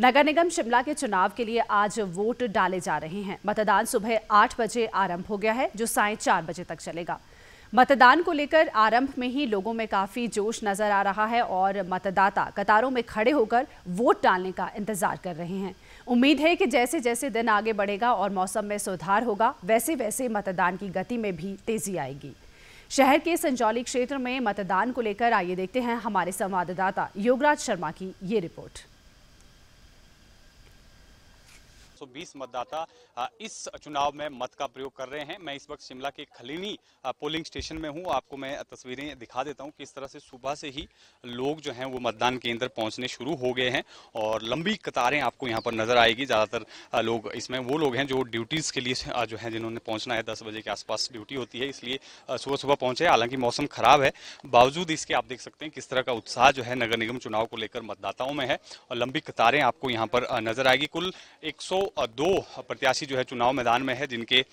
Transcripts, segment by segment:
नगर निगम शिमला के चुनाव के लिए आज वोट डाले जा रहे हैं मतदान सुबह आठ बजे आरंभ हो गया है जो साय चार बजे तक चलेगा मतदान को लेकर आरंभ में ही लोगों में काफी जोश नजर आ रहा है और मतदाता कतारों में खड़े होकर वोट डालने का इंतजार कर रहे हैं उम्मीद है कि जैसे जैसे दिन आगे बढ़ेगा और मौसम में सुधार होगा वैसे वैसे मतदान की गति में भी तेजी आएगी शहर के संजौली क्षेत्र में मतदान को लेकर आइए देखते हैं हमारे संवाददाता योगराज शर्मा की ये रिपोर्ट 220 मतदाता इस चुनाव में मत का प्रयोग कर रहे हैं मैं इस वक्त शिमला के खलीनी पोलिंग स्टेशन में हूं आपको मैं तस्वीरें दिखा देता हूं किस तरह से सुबह से ही लोग जो हैं वो मतदान केंद्र पहुंचने शुरू हो गए हैं और लंबी कतारें आपको यहाँ पर नजर आएगी ज़्यादातर लोग इसमें वो लोग हैं जो ड्यूटीज़ के लिए जो है जिन्होंने पहुँचना है दस बजे के आसपास ड्यूटी होती है इसलिए सुबह सुबह पहुँचे हालांकि मौसम खराब है बावजूद इसके आप देख सकते हैं किस तरह का उत्साह जो है नगर निगम चुनाव को लेकर मतदाताओं में है और लंबी कतारें आपको यहां पर नजर आएगी कुल एक दो प्रत्याशी जो है चुनाव मैदान में है जिनके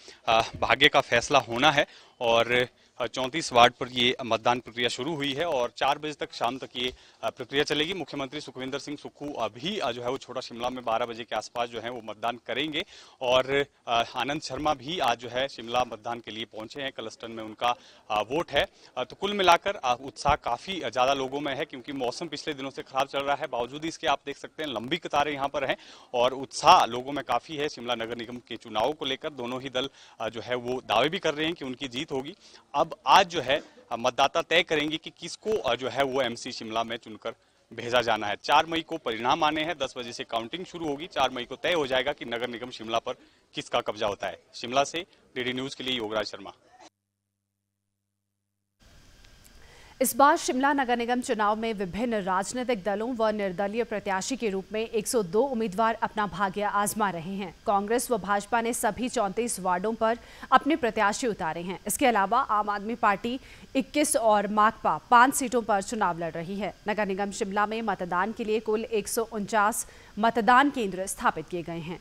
भाग्य का फैसला होना है और चौंतीस वार्ड पर ये मतदान प्रक्रिया शुरू हुई है और चार बजे तक शाम तक ये प्रक्रिया चलेगी मुख्यमंत्री सुखविंदर सिंह सुक्खू अभी जो है वो छोटा शिमला में बारह बजे के आसपास जो है वो मतदान करेंगे और आनंद शर्मा भी आज जो है शिमला मतदान के लिए पहुंचे हैं कलस्टन में उनका वोट है तो कुल मिलाकर उत्साह काफी ज्यादा लोगों में है क्योंकि मौसम पिछले दिनों से खराब चल रहा है बावजूद इसके आप देख सकते हैं लंबी कतारें यहाँ पर हैं और उत्साह लोगों में काफी है शिमला नगर निगम के चुनाव को लेकर दोनों ही दल जो है वो दावे भी कर रहे हैं कि उनकी जीत होगी अब अब आज जो है मतदाता तय करेंगे कि किसको जो है वो एमसी शिमला में चुनकर भेजा जाना है चार मई को परिणाम आने हैं दस बजे से काउंटिंग शुरू होगी चार मई को तय हो जाएगा कि नगर निगम शिमला पर किसका कब्जा होता है शिमला से डीडी न्यूज के लिए योगराज शर्मा इस बार शिमला नगर निगम चुनाव में विभिन्न राजनीतिक दलों व निर्दलीय प्रत्याशी के रूप में 102 उम्मीदवार अपना भाग्य आजमा रहे हैं कांग्रेस व भाजपा ने सभी चौंतीस वार्डों पर अपने प्रत्याशी उतारे हैं इसके अलावा आम आदमी पार्टी 21 और माकपा पांच सीटों पर चुनाव लड़ रही है नगर निगम शिमला में मतदान के लिए कुल एक मतदान केंद्र स्थापित किए गए हैं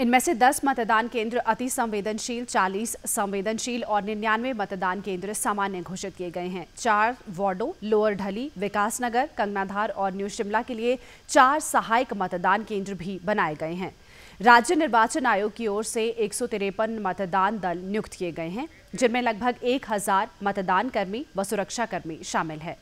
इनमें से 10 मतदान केंद्र अति संवेदनशील 40 संवेदनशील और निन्यानवे मतदान केंद्र सामान्य घोषित किए गए हैं चार वार्डो लोअर ढली विकासनगर कंगनाधार और न्यू शिमला के लिए चार सहायक मतदान केंद्र भी बनाए गए हैं राज्य निर्वाचन आयोग की ओर से एक मतदान दल नियुक्त किए गए हैं जिनमें लगभग एक मतदान कर्मी व सुरक्षाकर्मी शामिल है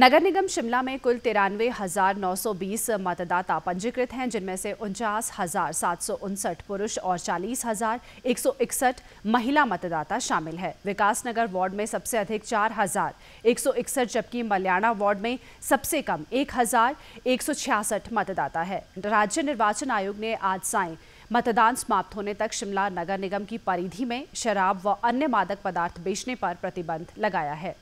नगर निगम शिमला में कुल तिरानवे हजार नौ सौ बीस मतदाता पंजीकृत हैं जिनमें से उनचास हजार सात सौ उनसठ पुरुष और चालीस हजार एक सौ इकसठ महिला मतदाता शामिल है विकास नगर वार्ड में सबसे अधिक चार हजार एक सौ इकसठ जबकि मल्याणा वार्ड में सबसे कम एक हजार एक सौ छियासठ मतदाता है राज्य निर्वाचन आयोग ने आज साय मतदान समाप्त होने तक शिमला नगर निगम की परिधि में शराब व अन्य मादक पदार्थ बेचने पर प्रतिबंध लगाया है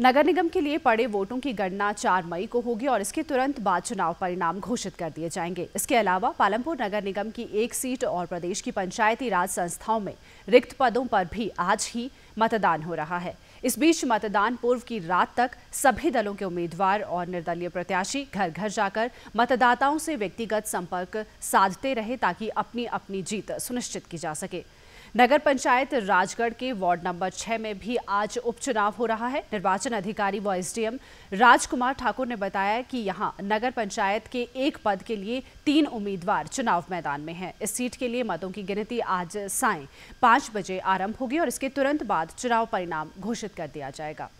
नगर निगम के लिए पड़े वोटों की गणना 4 मई को होगी और इसके तुरंत बाद चुनाव परिणाम घोषित कर दिए जाएंगे इसके अलावा पालमपुर नगर निगम की एक सीट और प्रदेश की पंचायती राज संस्थाओं में रिक्त पदों पर भी आज ही मतदान हो रहा है इस बीच मतदान पूर्व की रात तक सभी दलों के उम्मीदवार और निर्दलीय प्रत्याशी घर घर जाकर मतदाताओं से व्यक्तिगत संपर्क साधते रहे ताकि अपनी अपनी जीत सुनिश्चित की जा सके नगर पंचायत राजगढ़ के वार्ड नंबर छह में भी आज उपचुनाव हो रहा है निर्वाचन निर्वाचन अधिकारी व एसडीएम राजकुमार ठाकुर ने बताया कि यहां नगर पंचायत के एक पद के लिए तीन उम्मीदवार चुनाव मैदान में हैं। इस सीट के लिए मतों की गिनती आज साय पाँच बजे आरंभ होगी और इसके तुरंत बाद चुनाव परिणाम घोषित कर दिया जाएगा